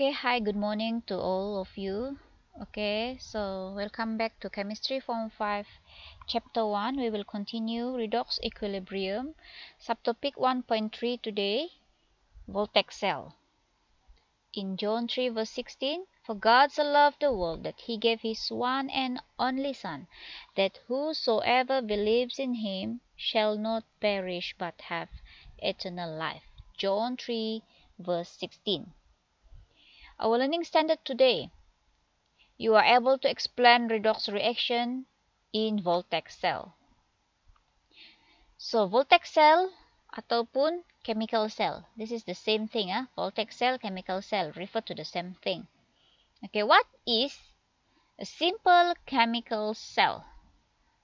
okay hi good morning to all of you okay so welcome back to chemistry form 5 chapter 1 we will continue redox equilibrium subtopic 1.3 today voltaic cell in john 3 verse 16 for god so loved the world that he gave his one and only son that whosoever believes in him shall not perish but have eternal life john 3 verse 16 our learning standard today. You are able to explain redox reaction in Voltex cell. So Voltex cell ataupun chemical cell. This is the same thing ah. Voltex cell, chemical cell refer to the same thing. Okay, what is a simple chemical cell?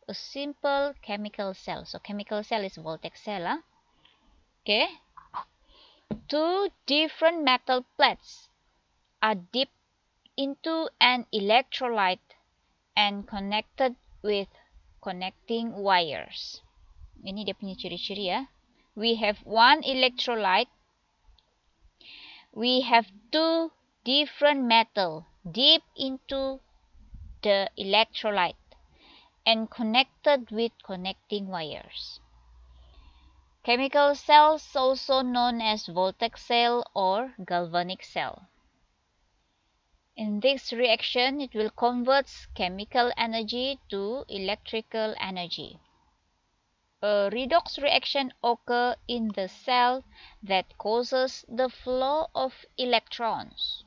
A simple chemical cell. So chemical cell is Voltec cell ah. Okay. Two different metal plates are dipped into an electrolyte and connected with connecting wires. Ini dia punya ciri-ciri ya. We have one electrolyte. We have two different metal deep into the electrolyte and connected with connecting wires. Chemical cells also known as voltaic cell or galvanic cell. In this reaction, it will convert chemical energy to electrical energy. A redox reaction occurs in the cell that causes the flow of electrons.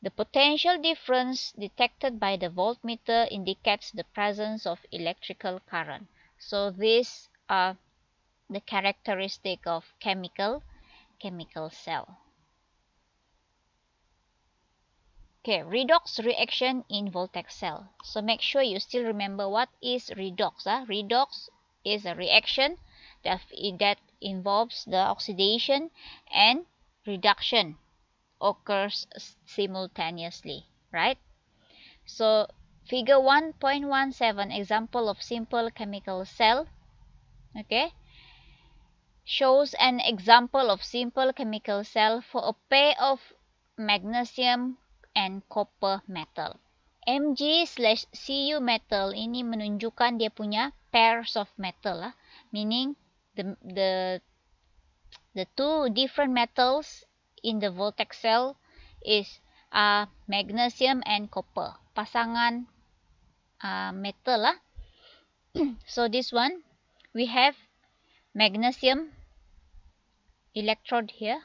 The potential difference detected by the voltmeter indicates the presence of electrical current. So these are the characteristic of chemical chemical cell. Okay, redox reaction in voltaic cell. So make sure you still remember what is redox. Huh? Ah. Redox is a reaction that, that involves the oxidation and reduction occurs simultaneously, right? So figure 1.17 example of simple chemical cell, okay? shows an example of simple chemical cell for a pair of magnesium and copper metal. Mg slash Cu metal ini menunjukkan dia punya pairs of metal lah. Meaning the the the two different metals in the voltaic cell is uh, magnesium and copper. Pasangan uh, metal lah. so this one we have magnesium electrode here.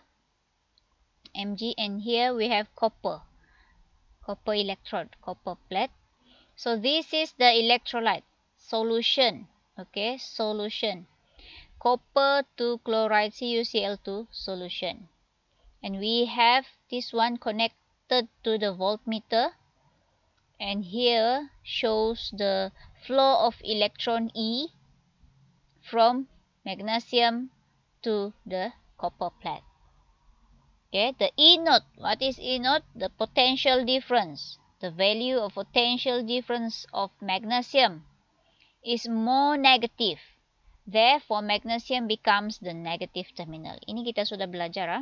Mg and here we have copper. copper electrode, copper plate. So this is the electrolyte solution. Okay, solution. Copper to chloride CuCl2 solution. And we have this one connected to the voltmeter. And here shows the flow of electron E from magnesium to the copper plate. Okay, the E note. What is E note? The potential difference. The value of potential difference of magnesium is more negative. Therefore, magnesium becomes the negative terminal. Ini kita sudah belajar. Ha?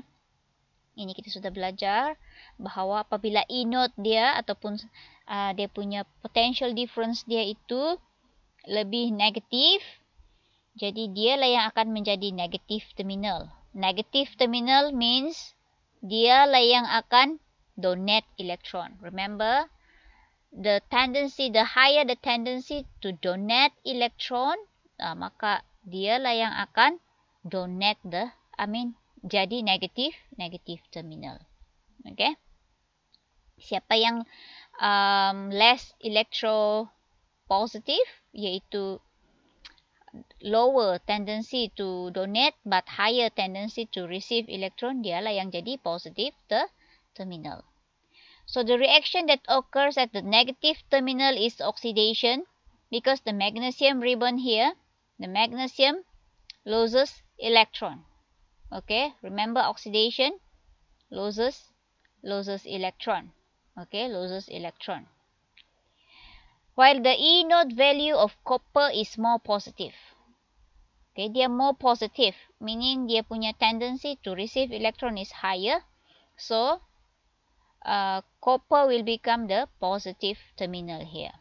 Ini kita sudah belajar bahawa apabila E note dia ataupun ah, dia punya potential difference dia itu lebih negatif. Jadi, dialah yang akan menjadi negative terminal. Negative terminal means dia lah yang akan donate elektron. Remember, the tendency, the higher the tendency to donate elektron, uh, maka lah yang akan donate the, I mean, jadi negatif, negatif terminal. Okay? Siapa yang um, less electro positive, iaitu lower tendency to donate but higher tendency to receive electron, dialah yang jadi positive the terminal. So the reaction that occurs at the negative terminal is oxidation because the magnesium ribbon here, the magnesium loses electron. Okay, remember oxidation loses loses electron. Okay, loses electron while the E node value of copper is more positive. Okay, dia more positive, meaning dia punya tendency to receive electron is higher. So, uh, copper will become the positive terminal here.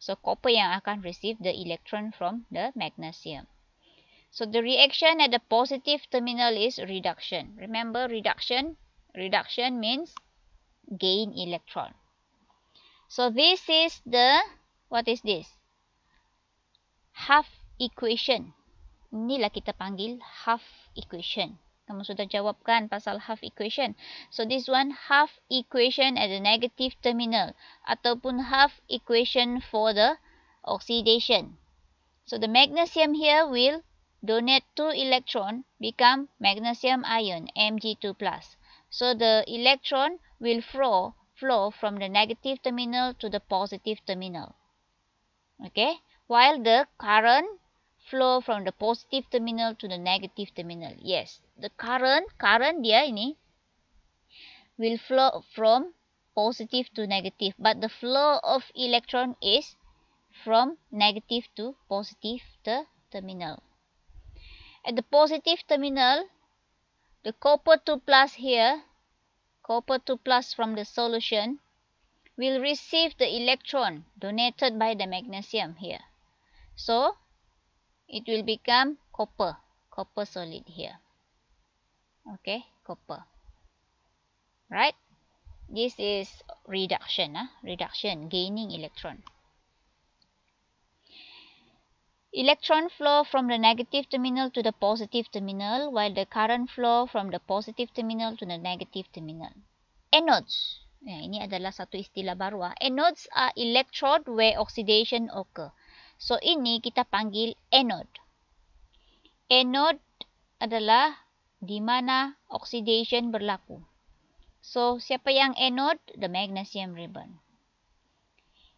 So, copper yang akan receive the electron from the magnesium. So, the reaction at the positive terminal is reduction. Remember, reduction, reduction means gain electron. So this is the what is this? Half equation. Ini lah kita panggil half equation. Kamu sudah jawabkan pasal half equation. So this one half equation at the negative terminal ataupun half equation for the oxidation. So the magnesium here will donate two electron become magnesium ion Mg2+. So the electron will flow flow from the negative terminal to the positive terminal. Okay, while the current flow from the positive terminal to the negative terminal. Yes, the current current dia ini will flow from positive to negative, but the flow of electron is from negative to positive the terminal. At the positive terminal, the copper 2 plus here copper 2 plus from the solution will receive the electron donated by the magnesium here. So, it will become copper, copper solid here. Okay, copper. Right? This is reduction, huh? Ah, reduction, gaining electron electron flow from the negative terminal to the positive terminal while the current flow from the positive terminal to the negative terminal. Anodes. Ya, ini adalah satu istilah baru. Ah. Anodes are electrode where oxidation occur. So ini kita panggil anode. Anode adalah di mana oxidation berlaku. So siapa yang anode? The magnesium ribbon.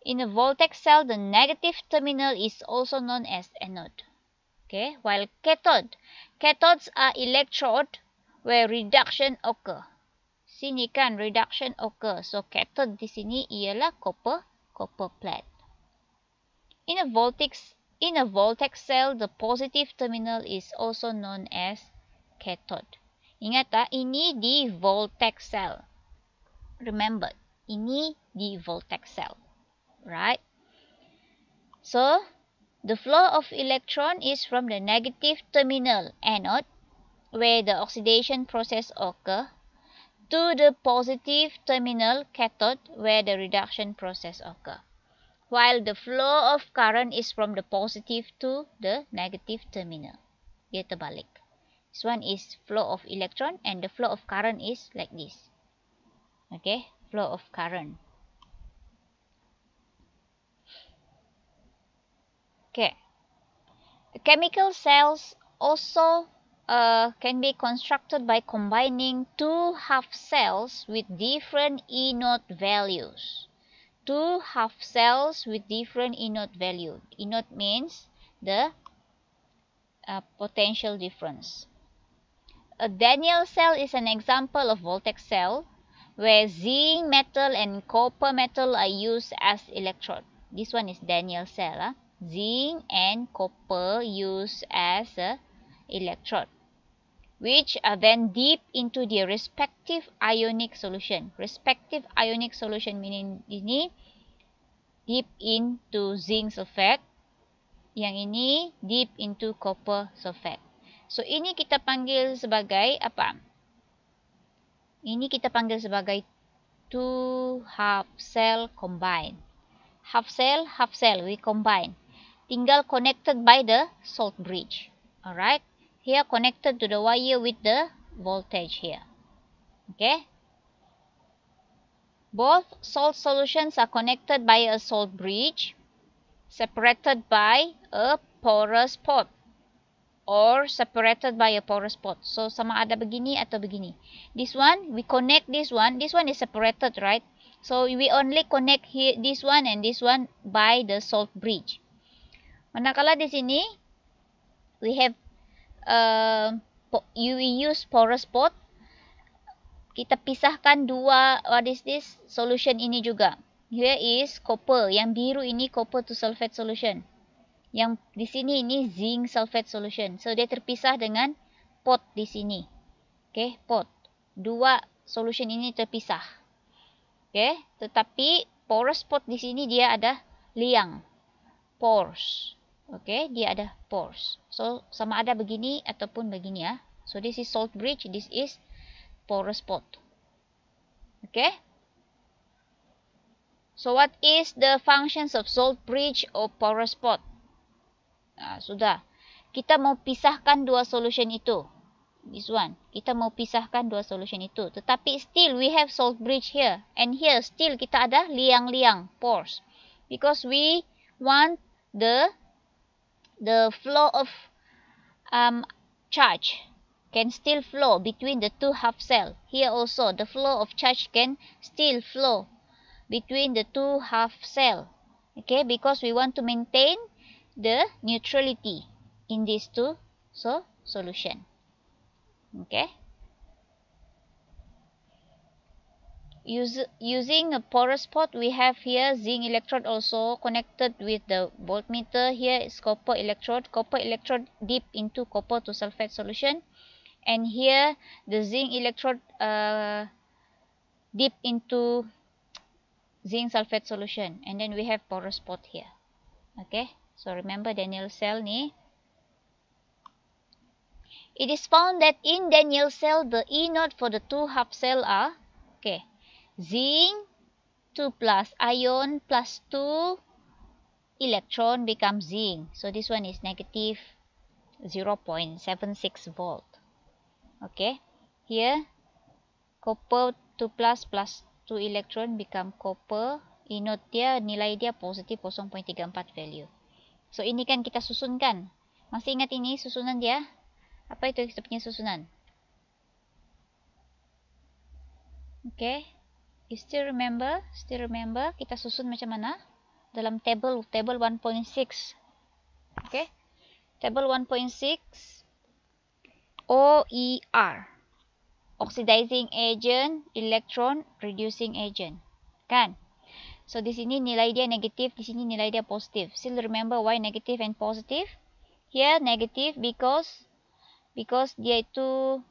In a voltaic cell, the negative terminal is also known as anode. Okay, while cathode, cathodes are electrode where reduction occur. Sini kan reduction occur. So cathode di sini ialah copper, copper plate. In a voltaic in a voltaic cell, the positive terminal is also known as cathode. Ingat tak, ini di voltaic cell. Remember, ini di voltaic cell right? So, the flow of electron is from the negative terminal anode, where the oxidation process occur, to the positive terminal cathode, where the reduction process occur. While the flow of current is from the positive to the negative terminal. Dia terbalik. This one is flow of electron and the flow of current is like this. Okay, flow of current. Okay. Chemical cells also uh, can be constructed by combining two half cells with different e note values. Two half cells with different e note value. E0 means the uh, potential difference. A Daniel cell is an example of voltaic cell where zinc metal and copper metal are used as electrode. This one is Daniel cell. Huh? Ah. zinc and copper used as a electrode which are then deep into the respective ionic solution respective ionic solution meaning ini deep into zinc sulfate yang ini deep into copper sulfate so ini kita panggil sebagai apa ini kita panggil sebagai two half cell combine half cell half cell we combine tinggal connected by the salt bridge. Alright, here connected to the wire with the voltage here. Okay. Both salt solutions are connected by a salt bridge separated by a porous pot or separated by a porous pot. So sama ada begini atau begini. This one we connect this one. This one is separated, right? So we only connect here this one and this one by the salt bridge. Manakala di sini, we have uh, we use porous pot. Kita pisahkan dua, what is this, solution ini juga. Here is copper. Yang biru ini copper to sulfate solution. Yang di sini ini zinc sulfate solution. So, dia terpisah dengan pot di sini. Okay, pot. Dua solution ini terpisah. Okay, tetapi porous pot di sini dia ada liang. pores. Okay, dia ada pores. So, sama ada begini ataupun begini ya. So, this is salt bridge. This is porous pot. Okay. So, what is the functions of salt bridge or porous pot? Nah, sudah. Kita mau pisahkan dua solution itu. This one. Kita mau pisahkan dua solution itu. Tetapi, still we have salt bridge here. And here, still kita ada liang-liang pores. Because we want the the flow of um, charge can still flow between the two half cell. Here also the flow of charge can still flow between the two half cell. Okay, because we want to maintain the neutrality in these two so solution. Okay. Use, using a porous pot we have here zinc electrode also connected with the voltmeter here is copper electrode copper electrode deep into copper to sulfate solution and here the zinc electrode uh, deep into zinc sulfate solution and then we have porous pot here okay so remember Daniel cell ni it is found that in Daniel cell the E node for the two half cell are okay zinc 2 plus ion plus 2 electron become zinc. So this one is negative 0.76 volt. Okay. Here copper 2 plus plus 2 electron become copper. Inode dia nilai dia positif 0.34 value. So ini kan kita susunkan. Masih ingat ini susunan dia? Apa itu kita punya susunan? Okay. You still remember? Still remember kita susun macam mana? Dalam table table 1.6. Okay? Table 1.6 OER. Oxidizing agent, electron reducing agent. Kan? So di sini nilai dia negatif, di sini nilai dia positif. Still remember why negative and positive? Here negative because because dia itu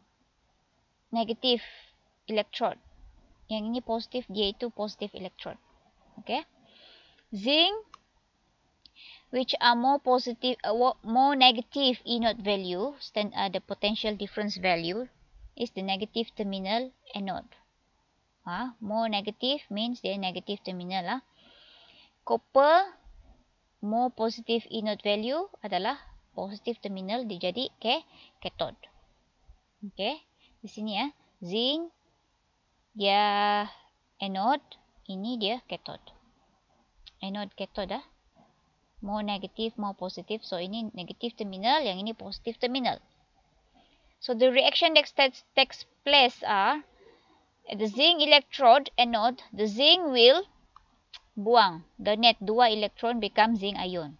negative electron. Yang ini positif, dia itu positif elektron. okey? Zinc, which are more positive, uh, more negative e not value, stand, uh, the potential difference value, is the negative terminal anode. Uh, more negative means dia negative terminal lah. Copper, more positive e not value adalah positive terminal, dia jadi okay, cathode. Okey, Di sini ya, zinc, dia ya, anode. Ini dia cathode. Anode cathode dah. More negatif, more positif. So, ini negatif terminal. Yang ini positif terminal. So, the reaction that takes, takes place are. The zinc electrode anode. The zinc will buang. The net dua electron become zinc ion.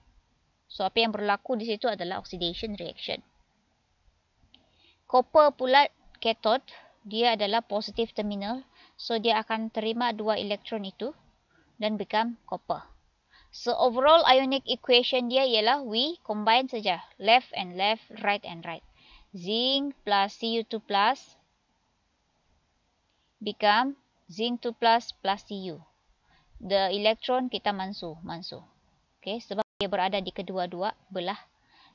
So, apa yang berlaku di situ adalah oxidation reaction. Copper pula cathode dia adalah positif terminal. So, dia akan terima dua elektron itu dan become copper. So, overall ionic equation dia ialah we combine saja. Left and left, right and right. Zinc plus Cu2 plus become zinc 2 plus plus Cu. The electron kita mansu, mansu. Okay, sebab dia berada di kedua-dua belah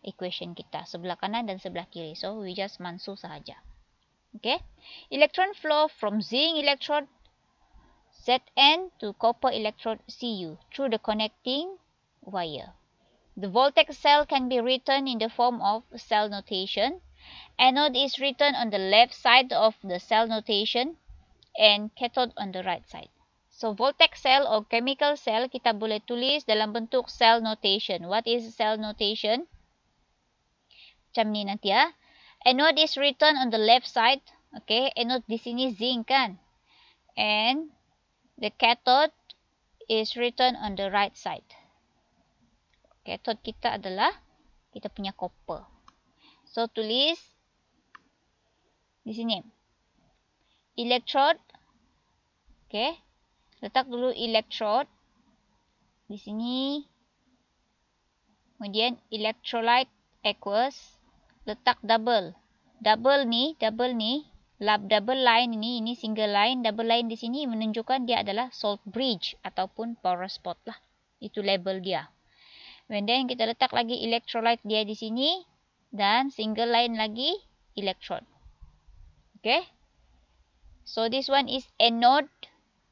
equation kita. Sebelah kanan dan sebelah kiri. So, we just mansu sahaja. Okay, electron flow from zinc electrode Zn to copper electrode Cu through the connecting wire. The voltage cell can be written in the form of cell notation. Anode is written on the left side of the cell notation and cathode on the right side. So, voltage cell or chemical cell kita boleh tulis dalam bentuk cell notation. What is cell notation? Macam ni nanti ya. Anode is written on the left side. Okay, anode di sini zinc kan. And the cathode is written on the right side. Cathode kita adalah kita punya copper. So tulis di sini. Electrode. Okay. Letak dulu electrode. Di sini. Kemudian electrolyte aqueous letak double. Double ni, double ni, lab double line ni, ini single line. Double line di sini menunjukkan dia adalah salt bridge ataupun power spot lah. Itu label dia. And then kita letak lagi electrolyte dia di sini. Dan single line lagi electron. Okay. So this one is anode.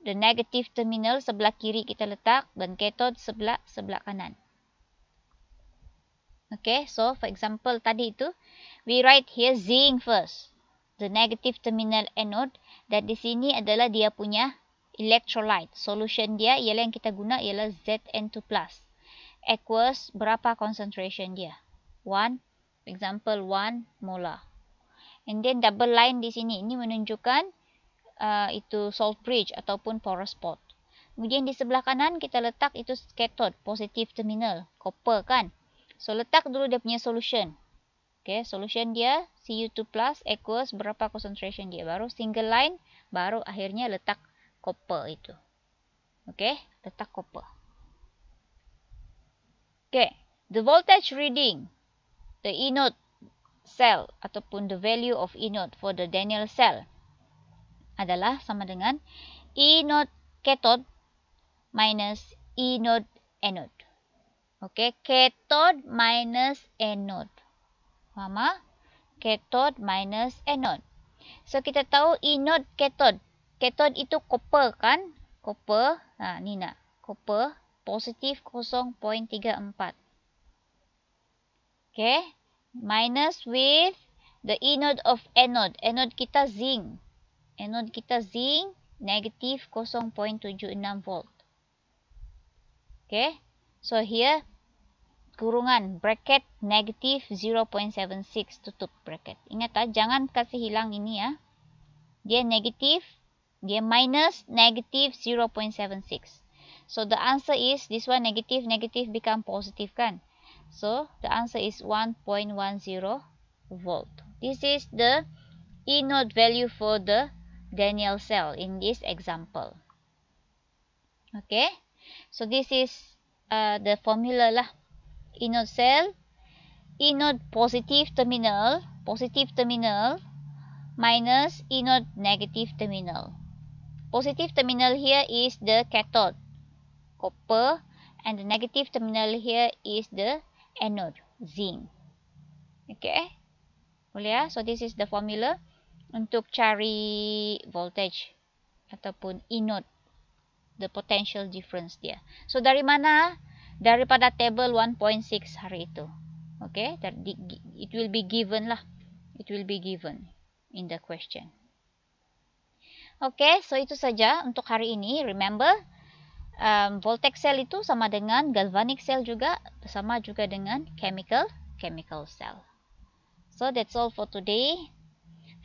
The negative terminal sebelah kiri kita letak. Dan cathode sebelah sebelah kanan. Okay, so for example tadi itu, we write here zinc first. The negative terminal anode. Dan di sini adalah dia punya electrolyte. Solution dia ialah yang kita guna ialah Zn2+. Equals berapa concentration dia? One, for example one molar. And then double line di sini, ini menunjukkan uh, itu salt bridge ataupun porous pot. Kemudian di sebelah kanan kita letak itu cathode, positive terminal, copper kan. So, letak dulu dia punya solution. Okay, solution dia Cu2 plus equals berapa concentration dia. Baru single line, baru akhirnya letak copper itu. Okay, letak copper. Okay, the voltage reading, the e enode cell ataupun the value of e enode for the Daniel cell adalah sama dengan e enode cathode minus e enode anode. Okay, cathode minus anode. Faham ah? Cathode minus anode. So kita tahu anode cathode. Cathode itu copper kan? Copper. Ha, ni nak. Copper positif 0.34. okay? Minus with the anode of anode. Anode kita zinc. Anode kita zinc negatif 0.76 volt. okay? So here, kurungan bracket negative 0.76 tutup bracket. Ingat tak, ah, jangan kasi hilang ini ya. Dia negative, dia minus negative 0.76. So the answer is, this one negative, negative become positive kan. So the answer is 1.10 volt. This is the E node value for the Daniel cell in this example. Okay, so this is uh, the formula lah. Enode cell, enode positive terminal, positive terminal, minus enode negative terminal. Positive terminal here is the cathode, copper, and the negative terminal here is the anode, zinc. Okay, boleh ya? So this is the formula untuk cari voltage ataupun enode the potential difference dia. So dari mana? Daripada table 1.6 hari itu. Okay, it will be given lah. It will be given in the question. Okay, so itu saja untuk hari ini. Remember, um, voltaic cell itu sama dengan galvanic cell juga. Sama juga dengan chemical, chemical cell. So that's all for today.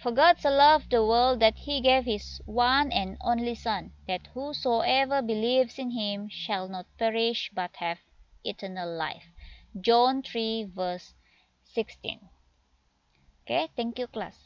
For God so loved the world that he gave his one and only Son, that whosoever believes in him shall not perish but have eternal life. John 3 verse 16. Okay, thank you class.